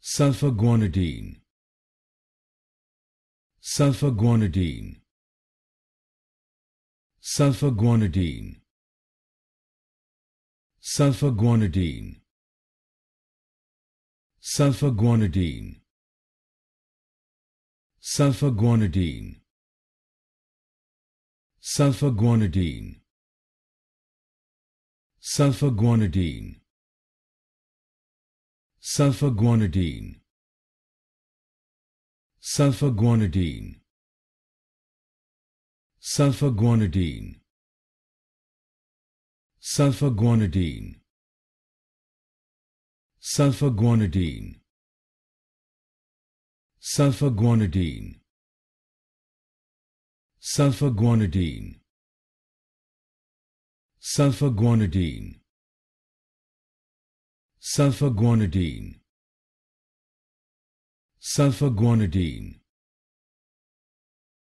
sulfaguanidine sulfaguanidine sulfaguanidine sulfaguanidine sulfaguanidine sulfaguanidine sulfaguanidine sulfaguanidine Sulfaguanidine Sulfaguanidine Sulfaguanidine Sulfaguanidine Sulfaguanidine Sulfaguanidine Sulfaguanidine Sulfaguanidine Sulfaguanidine Sulfaguanidine